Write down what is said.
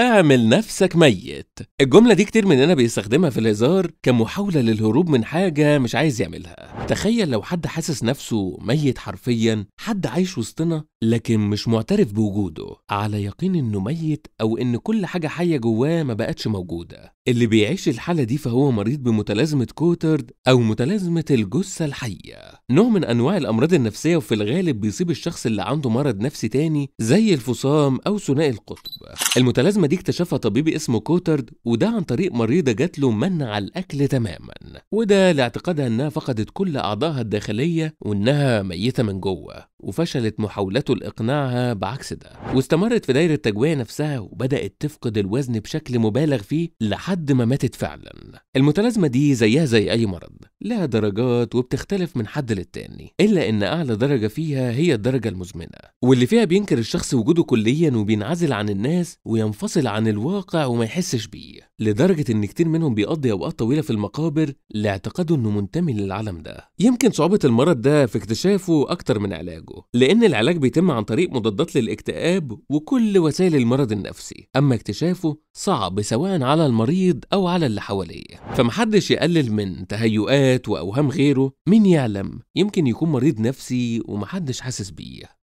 اعمل نفسك ميت الجملة دي كتير مننا بيستخدمها في الهزار كمحاولة للهروب من حاجة مش عايز يعملها تخيل لو حد حاسس نفسه ميت حرفيا حد عايش وسطنا لكن مش معترف بوجوده على يقين انه ميت او ان كل حاجه حيه جواه ما بقتش موجوده اللي بيعيش الحاله دي فهو مريض بمتلازمه كوترد او متلازمه الجثه الحيه نوع من انواع الامراض النفسيه وفي الغالب بيصيب الشخص اللي عنده مرض نفسي تاني زي الفصام او ثنائي القطب المتلازمه دي اكتشفها طبيب اسمه كوترد وده عن طريق مريضه جات له منع الاكل تماما وده لاعتقادها انها فقدت كل اعضائها الداخليه وانها ميته من جوه وفشلت محاولته يحاولوا لإقناعها بعكس ده واستمرت في دايرة التجويع نفسها وبدأت تفقد الوزن بشكل مبالغ فيه لحد ما ماتت فعلا المتلازمة دي زيها زي أي مرض لها درجات وبتختلف من حد للتاني إلا إن أعلى درجة فيها هي الدرجة المزمنة واللي فيها بينكر الشخص وجوده كليا وبينعزل عن الناس وينفصل عن الواقع وما يحسش بيه لدرجة إن كتير منهم بيقضي أوقات طويلة في المقابر لاعتقاده إنه منتمي للعالم ده يمكن صعوبة المرض ده في اكتشافه أكتر من علاجه لأن العلاج بيتم عن طريق مضادات للاكتئاب وكل وسائل المرض النفسي أما اكتشافه صعب سواء على المريض أو على اللي حواليه فمحدش يقلل من تهيؤات ذات وأوهام غيره مين يعلم يمكن يكون مريض نفسي ومحدش حاسس بيه